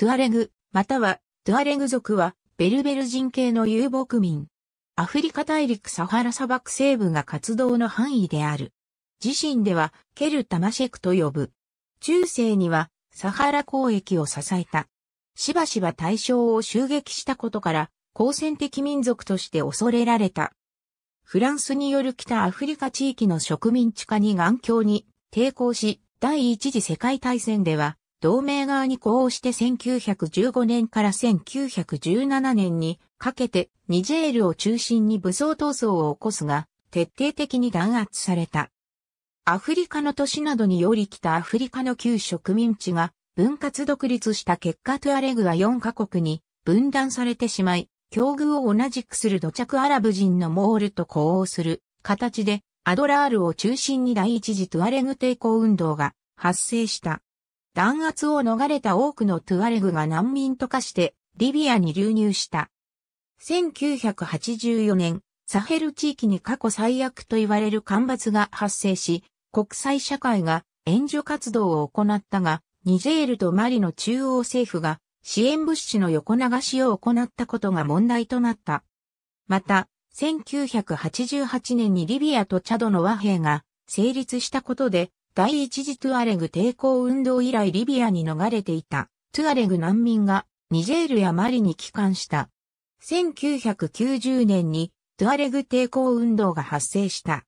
トゥアレグ、またはトゥアレグ族はベルベル人系の遊牧民。アフリカ大陸サハラ砂漠西部が活動の範囲である。自身ではケルタマシェクと呼ぶ。中世にはサハラ交易を支えた。しばしば対象を襲撃したことから、好戦的民族として恐れられた。フランスによる北アフリカ地域の植民地化に頑強に抵抗し、第一次世界大戦では同盟側に呼応して1915年から1917年にかけてニジェールを中心に武装闘争を起こすが、徹底的に弾圧された。アフリカの都市などにより来たアフリカの旧植民地が分割独立した結果トゥアレグは4カ国に分断されてしまい、境遇を同じくする土着アラブ人のモールと呼応する形でアドラールを中心に第一次トゥアレグ抵抗運動が発生した。弾圧を逃れた多くのトゥアレグが難民と化してリビアに流入した。1984年、サヘル地域に過去最悪と言われる干ばつが発生し、国際社会が援助活動を行ったが、ニジェールとマリの中央政府が支援物資の横流しを行ったことが問題となった。また、1988年にリビアとチャドの和平が成立したことで第一次トゥアレグ抵抗運動以来リビアに逃れていたトゥアレグ難民がニジェールやマリに帰還した。1990年にトゥアレグ抵抗運動が発生した。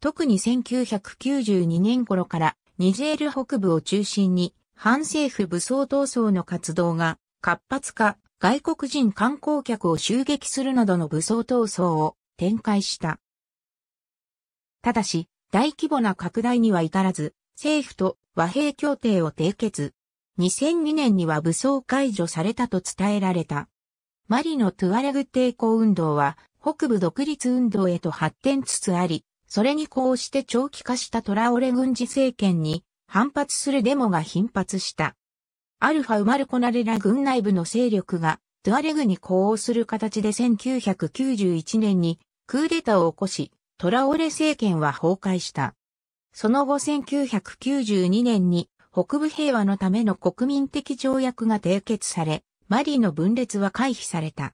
特に1992年頃からニジェール北部を中心に反政府武装闘争の活動が活発化、外国人観光客を襲撃するなどの武装闘争を展開した。ただし、大規模な拡大には至らず、政府と和平協定を締結。2002年には武装解除されたと伝えられた。マリのトゥアレグ抵抗運動は北部独立運動へと発展つつあり、それにこうして長期化したトラオレ軍事政権に反発するデモが頻発した。アルファ・ウマルコナレラ軍内部の勢力がトゥアレグに呼応する形で1991年にクーデターを起こし、トラオレ政権は崩壊した。その後1992年に北部平和のための国民的条約が締結され、マリの分裂は回避された。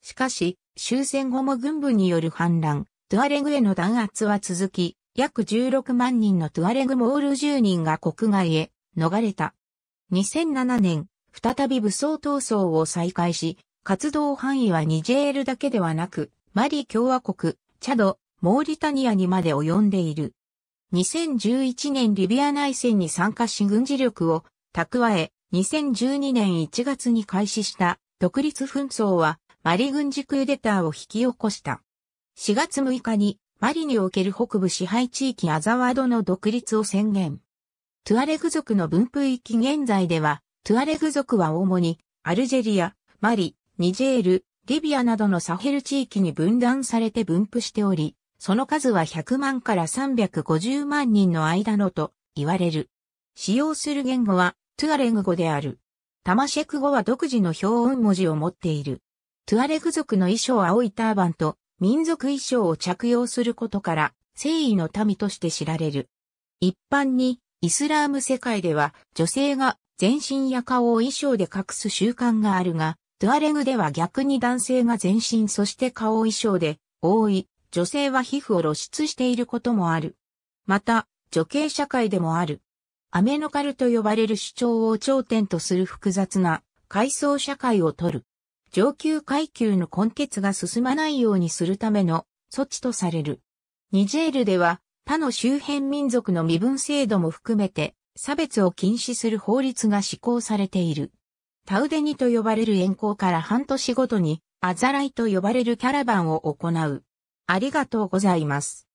しかし、終戦後も軍部による反乱、トゥアレグへの弾圧は続き、約16万人のトゥアレグモール10人が国外へ逃れた。2007年、再び武装闘争を再開し、活動範囲はニジェールだけではなく、マリ共和国、チャド、モーリタニアにまで及んでいる。2011年リビア内戦に参加し軍事力を蓄え、2012年1月に開始した独立紛争はマリ軍事クーデターを引き起こした。4月6日にマリにおける北部支配地域アザワードの独立を宣言。トゥアレグ族の分布域現在では、トゥアレグ族は主にアルジェリア、マリ、ニジェール、リビアなどのサヘル地域に分断されて分布しており、その数は100万から350万人の間のと言われる。使用する言語はトゥアレグ語である。タマシェク語は独自の表音文字を持っている。トゥアレグ族の衣装青いターバンと民族衣装を着用することから誠意の民として知られる。一般にイスラーム世界では女性が全身や顔を衣装で隠す習慣があるが、トゥアレグでは逆に男性が全身そして顔を衣装で覆い、女性は皮膚を露出していることもある。また、女系社会でもある。アメノカルと呼ばれる主張を頂点とする複雑な階層社会をとる。上級階級の根血が進まないようにするための措置とされる。ニジェールでは他の周辺民族の身分制度も含めて差別を禁止する法律が施行されている。タウデニと呼ばれる遠行から半年ごとにアザライと呼ばれるキャラバンを行う。ありがとうございます。